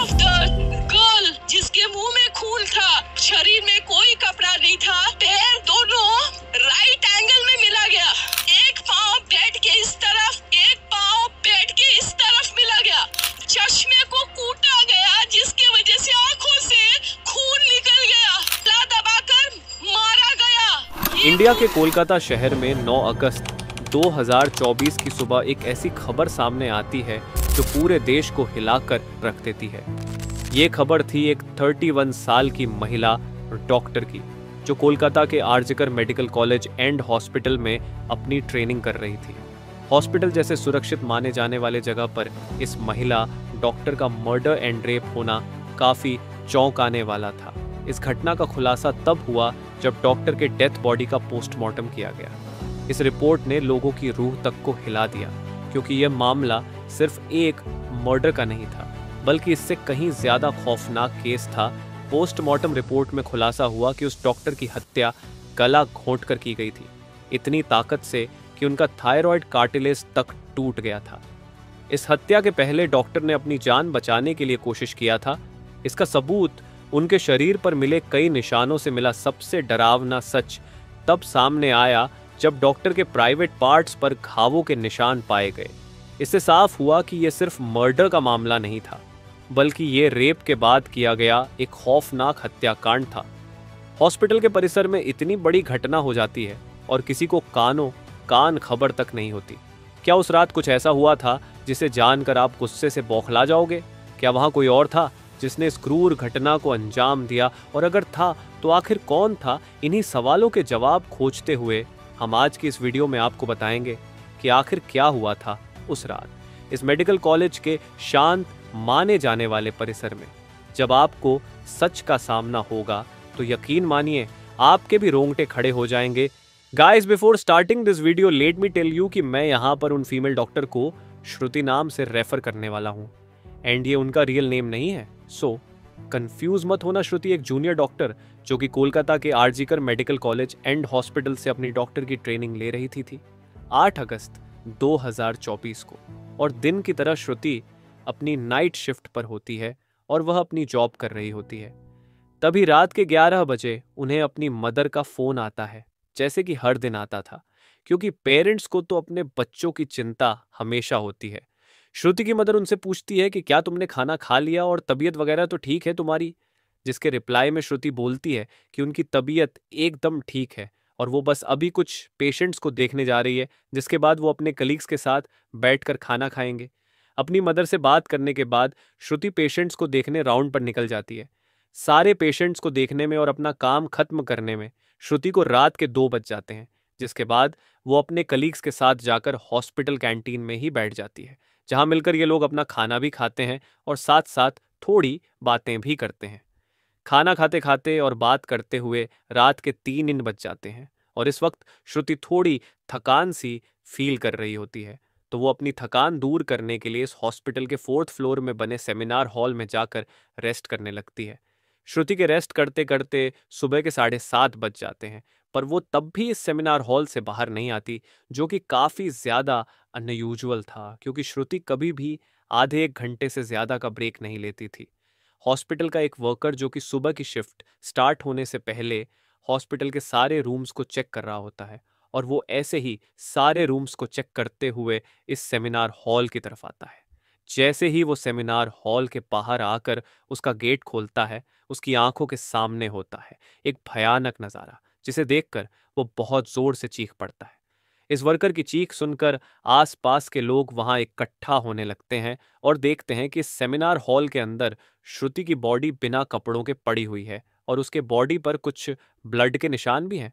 of the girl जिसके मुंह में खून था शरीर में कोई कपड़ा नहीं था पैर दोनों राइट एंगल में मिला गया एक पाँव बेड के इस तरफ एक पाँव बेड के इस तरफ मिला गया चश्मे को कूटा गया जिसके वजह से आंखों से खून निकल गया ला दबाकर मारा गया इंडिया के कोलकाता शहर में 9 अगस्त 2024 की सुबह एक ऐसी खबर सामने आती है जो पूरे देश को हिलाकर रख देती है ये खबर थी एक 31 साल की महिला डॉक्टर की जो कोलकाता के RG Kar medical college and hospital में अपनी ट्रेनिंग कर रही थी हॉस्पिटल जैसे सुरक्षित माने जाने वाले जगह पर इस महिला डॉक्टर का मर्डर एंड रेप होना काफ़ी चौंकाने वाला था इस घटना का खुलासा तब हुआ जब डॉक्टर के डेथ बॉडी का पोस्टमार्टम किया गया इस रिपोर्ट ने लोगों की रूह तक को हिला दिया क्योंकि यह मामला सिर्फ एक मर्डर का नहीं था बल्कि इससे कहीं ज्यादा खौफनाक केस था पोस्टमार्टम रिपोर्ट में खुलासा हुआ कि उस डॉक्टर की हत्या गला घोंट कर की गई थी इतनी ताकत से कि उनका थायराइड कार्टिलेज तक टूट गया था इस हत्या के पहले डॉक्टर ने अपनी जान बचाने के लिए कोशिश किया था इसका सबूत उनके शरीर पर मिले कई निशानों से मिला सबसे डरावना सच तब सामने आया जब डॉक्टर के प्राइवेट पार्ट्स पर घावों के निशान पाए गए इससे साफ हुआ कि यह सिर्फ मर्डर का मामला नहीं था बल्कि ये रेप के बाद किया गया एक खौफनाक हत्याकांड था हॉस्पिटल के परिसर में इतनी बड़ी घटना हो जाती है और किसी को कानों कान खबर तक नहीं होती क्या उस रात कुछ ऐसा हुआ था जिसे जानकर आप गुस्से से बौखला जाओगे क्या वहाँ कोई और था जिसने इस क्रूर घटना को अंजाम दिया और अगर था तो आखिर कौन था इन्हीं सवालों के जवाब खोजते हुए हम आज की इस वीडियो में आपको बताएंगे कि आखिर क्या हुआ था उस रात इस मेडिकल कॉलेज के शांत माने जाने वाले परिसर में जब आपको सच का सामना होगा तो यकीन मानिए आपके भी रोंगटे खड़े हो जाएंगे guys before starting this video let me tell you कि मैं यहाँ पर उन फीमेल डॉक्टर को श्रुति नाम से रेफर करने वाला हूँ एंड ये उनका रियल नेम नहीं है सो so, कंफ्यूज मत होना श्रुति एक जूनियर डॉक्टर जो कि कोलकाता के RG Kar medical college and hospital से अपनी डॉक्टर की ट्रेनिंग ले रही थी थी 8 अगस्त 2024 को और दिन की तरह श्रुति अपनी नाइट शिफ्ट पर होती है और वह अपनी जॉब कर रही होती है तभी रात के 11 बजे उन्हें अपनी मदर का फ़ोन आता है जैसे कि हर दिन आता था क्योंकि पेरेंट्स को तो अपने बच्चों की चिंता हमेशा होती है श्रुति की मदर उनसे पूछती है कि क्या तुमने खाना खा लिया और तबीयत वगैरह तो ठीक है तुम्हारी जिसके रिप्लाई में श्रुति बोलती है कि उनकी तबीयत एकदम ठीक है और वो बस अभी कुछ पेशेंट्स को देखने जा रही है जिसके बाद वो अपने कलीग्स के साथ बैठकर खाना खाएंगे अपनी मदर से बात करने के बाद श्रुति पेशेंट्स को देखने राउंड पर निकल जाती है सारे पेशेंट्स को देखने में और अपना काम खत्म करने में श्रुति को रात के दो बज जाते हैं जिसके बाद वो अपने कलीग्स के साथ जाकर हॉस्पिटल कैंटीन में ही बैठ जाती है जहां मिलकर ये लोग अपना खाना भी खाते हैं और साथ साथ थोड़ी बातें भी करते हैं खाना खाते खाते और बात करते हुए रात के तीन इन बज जाते हैं और इस वक्त श्रुति थोड़ी थकान सी फील कर रही होती है तो वो अपनी थकान दूर करने के लिए इस हॉस्पिटल के फोर्थ फ्लोर में बने सेमिनार हॉल में जाकर रेस्ट करने लगती है श्रुति के रेस्ट करते करते सुबह के साढ़े सात बज जाते हैं पर वो तब भी इस सेमिनार हॉल से बाहर नहीं आती जो कि काफ़ी ज़्यादा अनयूजल था क्योंकि श्रुति कभी भी आधे एक घंटे से ज़्यादा का ब्रेक नहीं लेती थी हॉस्पिटल का एक वर्कर जो कि सुबह की शिफ्ट स्टार्ट होने से पहले हॉस्पिटल के सारे रूम्स को चेक कर रहा होता है और वो ऐसे ही सारे रूम्स को चेक करते हुए इस सेमिनार हॉल की तरफ आता है जैसे ही वो सेमिनार हॉल के बाहर आकर उसका गेट खोलता है उसकी आंखों के सामने होता है एक भयानक नज़ारा जिसे देखकर वो बहुत ज़ोर से चीख पड़ता है इस वर्कर की चीख सुनकर आसपास के लोग वहां इकट्ठा होने लगते हैं और देखते हैं कि सेमिनार हॉल के अंदर श्रुति की बॉडी बिना कपड़ों के पड़ी हुई है और उसके बॉडी पर कुछ ब्लड के निशान भी हैं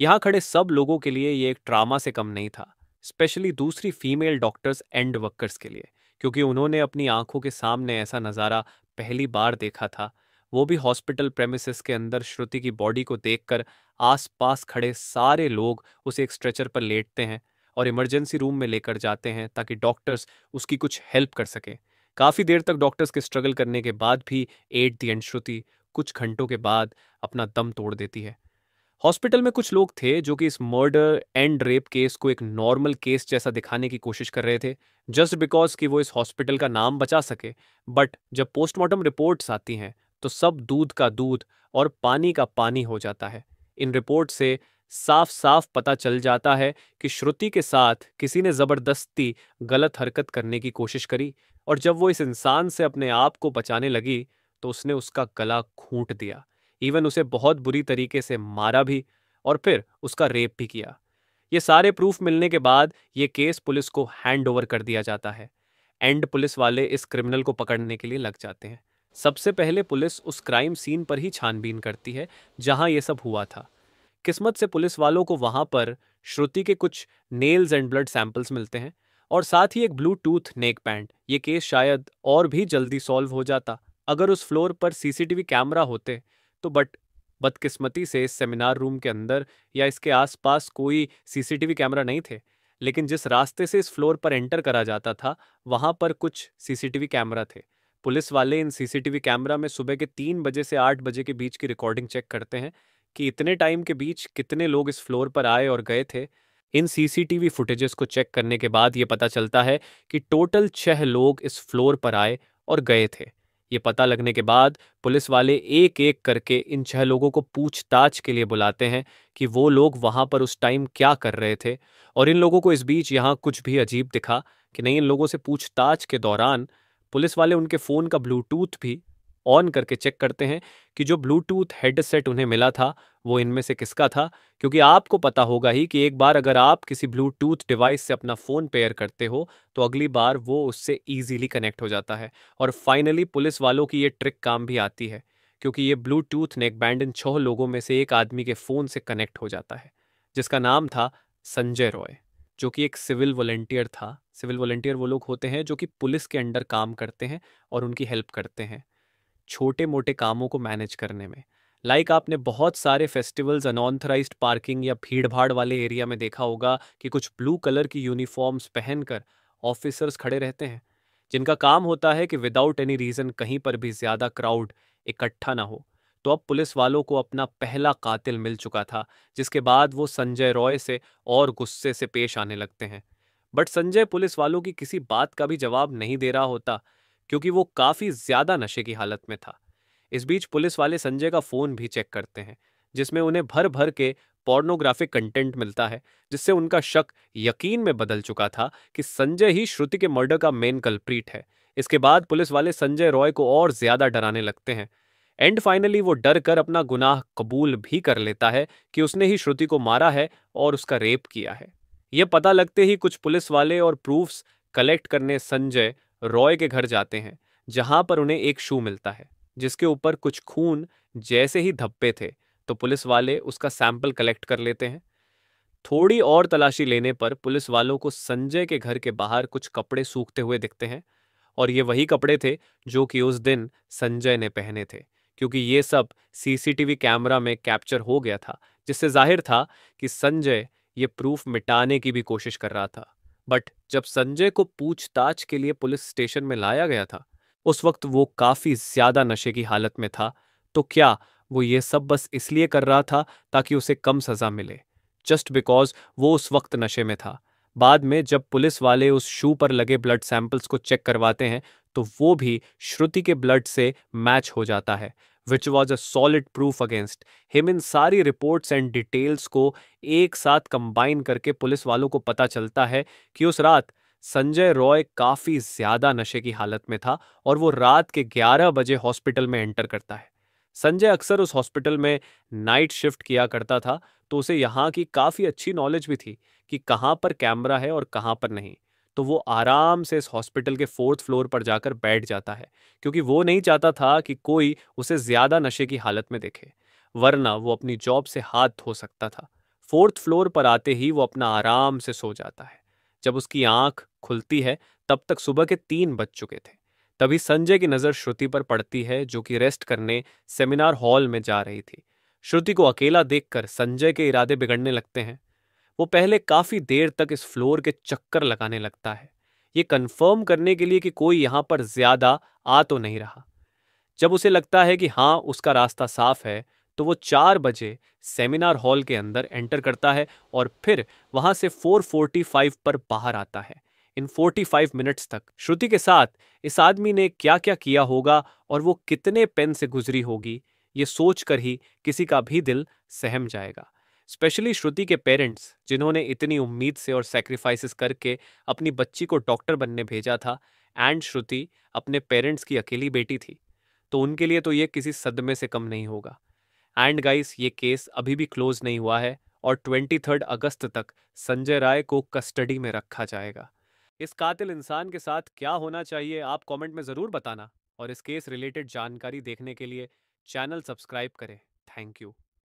यहाँ खड़े सब लोगों के लिए ये एक ट्रामा से कम नहीं था स्पेशली दूसरी फीमेल डॉक्टर्स एंड वर्कर्स के लिए क्योंकि उन्होंने अपनी आंखों के सामने ऐसा नज़ारा पहली बार देखा था वो भी हॉस्पिटल प्रेमिसेस के अंदर श्रुति की बॉडी को देखकर आसपास खड़े सारे लोग उसे एक स्ट्रेचर पर लेटते हैं और इमरजेंसी रूम में लेकर जाते हैं ताकि डॉक्टर्स उसकी कुछ हेल्प कर सकें काफ़ी देर तक डॉक्टर्स के स्ट्रगल करने के बाद भी एट दी एंड श्रुति कुछ घंटों के बाद अपना दम तोड़ देती है हॉस्पिटल में कुछ लोग थे जो कि इस मर्डर एंड रेप केस को एक नॉर्मल केस जैसा दिखाने की कोशिश कर रहे थे जस्ट बिकॉज कि वो इस हॉस्पिटल का नाम बचा सके बट जब पोस्टमार्टम रिपोर्ट्स आती हैं तो सब दूध का दूध और पानी का पानी हो जाता है इन रिपोर्ट से साफ साफ पता चल जाता है कि श्रुति के साथ किसी ने ज़बरदस्ती गलत हरकत करने की कोशिश करी और जब वो इस इंसान से अपने आप को बचाने लगी तो उसने उसका गला खूंट दिया इवन उसे बहुत बुरी तरीके से मारा भी और फिर उसका रेप भी किया ये सारे प्रूफ मिलने के बाद ये केस पुलिस को हैंड ओवर कर दिया जाता है एंड पुलिस वाले इस क्रिमिनल को पकड़ने के लिए लग जाते हैं सबसे पहले पुलिस उस क्राइम सीन पर ही छानबीन करती है जहां ये सब हुआ था किस्मत से पुलिस वालों को वहां पर श्रुति के कुछ नेल्स एंड ब्लड सैंपल्स मिलते हैं और साथ ही एक ब्लूटूथ नेक पैंट ये केस शायद और भी जल्दी सॉल्व हो जाता अगर उस फ्लोर पर सीसीटीवी कैमरा होते तो बट बदकिस्मती से इस सेमिनार रूम के अंदर या इसके आसपास कोई सीसीटीवी कैमरा नहीं थे लेकिन जिस रास्ते से इस फ्लोर पर एंटर करा जाता था वहां पर कुछ सीसीटीवी कैमरा थे पुलिस वाले इन सीसीटीवी कैमरा में सुबह के तीन बजे से आठ बजे के बीच की रिकॉर्डिंग चेक करते हैं कि इतने टाइम के बीच कितने लोग इस फ्लोर पर आए और गए थे इन सीसीटीवी फुटेजेस को चेक करने के बाद ये पता चलता है कि टोटल छह लोग इस फ्लोर पर आए और गए थे ये पता लगने के बाद पुलिस वाले एक एक करके इन छह लोगों को पूछताछ के लिए बुलाते हैं कि वो लोग वहाँ पर उस टाइम क्या कर रहे थे और इन लोगों को इस बीच यहाँ कुछ भी अजीब दिखा कि नहीं इन लोगों से पूछताछ के दौरान पुलिस वाले उनके फ़ोन का ब्लूटूथ भी ऑन करके चेक करते हैं कि जो ब्लूटूथ हेडसेट उन्हें मिला था वो इनमें से किसका था क्योंकि आपको पता होगा ही कि एक बार अगर आप किसी ब्लूटूथ डिवाइस से अपना फ़ोन पेयर करते हो तो अगली बार वो उससे ईजिली कनेक्ट हो जाता है और फाइनली पुलिस वालों की ये ट्रिक काम भी आती है क्योंकि ये ब्लूटूथ नेक बैंड इन छह लोगों में से एक आदमी के फ़ोन से कनेक्ट हो जाता है जिसका नाम था संजय रॉय जो कि एक सिविल वॉलेंटियर था सिविल वॉलेंटियर वो लोग होते हैं जो कि पुलिस के अंडर काम करते हैं और उनकी हेल्प करते हैं छोटे मोटे कामों को मैनेज करने में लाइक like आपने बहुत सारे फेस्टिवल्स अनऑथराइज पार्किंग या भीड़ भाड़ वाले एरिया में देखा होगा कि कुछ ब्लू कलर की यूनिफॉर्म्स पहनकर ऑफिसर्स खड़े रहते हैं जिनका काम होता है कि विदाउट एनी रीज़न कहीं पर भी ज़्यादा क्राउड इकट्ठा ना हो तो अब पुलिस वालों को अपना पहला कातिल मिल चुका था जिसके बाद वो संजय रॉय से और गुस्से से पेश आने लगते हैं बट संजय पुलिस वालों की किसी बात का भी जवाब नहीं दे रहा होता क्योंकि वो काफ़ी ज़्यादा नशे की हालत में था इस बीच पुलिस वाले संजय का फ़ोन भी चेक करते हैं जिसमें उन्हें भर भर के पोर्नोग्राफिक कंटेंट मिलता है जिससे उनका शक यकीन में बदल चुका था कि संजय ही श्रुति के मर्डर का मेन कल्प्रीट है इसके बाद पुलिस वाले संजय रॉय को और ज़्यादा डराने लगते हैं एंड फाइनली वो डर कर अपना गुनाह कबूल भी कर लेता है कि उसने ही श्रुति को मारा है और उसका रेप किया है ये पता लगते ही कुछ पुलिस वाले और प्रूफ्स कलेक्ट करने संजय रॉय के घर जाते हैं जहां पर उन्हें एक शू मिलता है जिसके ऊपर कुछ खून जैसे ही धब्बे थे तो पुलिस वाले उसका सैंपल कलेक्ट कर लेते हैं थोड़ी और तलाशी लेने पर पुलिस वालों को संजय के घर के बाहर कुछ कपड़े सूखते हुए दिखते हैं और ये वही कपड़े थे जो कि उस दिन संजय ने पहने थे क्योंकि ये सब सीसीटीवी कैमरा में कैप्चर हो गया था जिससे जाहिर था कि संजय ये प्रूफ मिटाने की भी कोशिश कर रहा था बट जब संजय को पूछताछ के लिए पुलिस स्टेशन में लाया गया था उस वक्त वो काफी ज्यादा नशे की हालत में था तो क्या वो ये सब बस इसलिए कर रहा था ताकि उसे कम सजा मिले जस्ट बिकॉज वो उस वक्त नशे में था बाद में जब पुलिस वाले उस शू पर लगे ब्लड सैंपल्स को चेक करवाते हैं तो वो भी श्रुति के ब्लड से मैच हो जाता है which was a solid proof against him in सारी रिपोर्ट्स एंड डिटेल्स को एक साथ कंबाइन करके पुलिस वालों को पता चलता है कि उस रात संजय रॉय काफ़ी ज़्यादा नशे की हालत में था और वो रात के 11 बजे हॉस्पिटल में एंटर करता है संजय अक्सर उस हॉस्पिटल में नाइट शिफ्ट किया करता था तो उसे यहाँ की काफ़ी अच्छी नॉलेज भी थी कि कहाँ पर कैमरा है और कहाँ पर नहीं तो वो आराम से इस हॉस्पिटल के फोर्थ फ्लोर पर जाकर बैठ जाता है क्योंकि वो नहीं चाहता था कि कोई उसे ज़्यादा नशे की हालत में देखे वरना वो अपनी जॉब से हाथ धो सकता था फोर्थ फ्लोर पर आते ही वो अपना आराम से सो जाता है जब उसकी आंख खुलती है तब तक सुबह के तीन बज चुके थे तभी संजय की नज़र श्रुति पर पड़ती है जो कि रेस्ट करने सेमिनार हॉल में जा रही थी श्रुति को अकेला देखकर संजय के इरादे बिगड़ने लगते हैं वो पहले काफ़ी देर तक इस फ्लोर के चक्कर लगाने लगता है ये कंफर्म करने के लिए कि कोई यहाँ पर ज़्यादा आ तो नहीं रहा जब उसे लगता है कि हाँ उसका रास्ता साफ है तो वो चार बजे सेमिनार हॉल के अंदर एंटर करता है और फिर वहां से 4:45 पर बाहर आता है इन 45 मिनट्स तक श्रुति के साथ इस आदमी ने क्या क्या किया होगा और वो कितने पेन से गुजरी होगी ये सोचकर ही किसी का भी दिल सहम जाएगा स्पेशली श्रुति के पेरेंट्स जिन्होंने इतनी उम्मीद से और सेक्रीफाइसेस करके अपनी बच्ची को डॉक्टर बनने भेजा था एंड श्रुति अपने पेरेंट्स की अकेली बेटी थी तो उनके लिए तो ये किसी सदमे से कम नहीं होगा एंड गाइस ये केस अभी भी क्लोज नहीं हुआ है और ट्वेंटी अगस्त तक संजय राय को कस्टडी में रखा जाएगा इस कातिल इंसान के साथ क्या होना चाहिए आप कमेंट में ज़रूर बताना और इस केस रिलेटेड जानकारी देखने के लिए चैनल सब्सक्राइब करें थैंक यू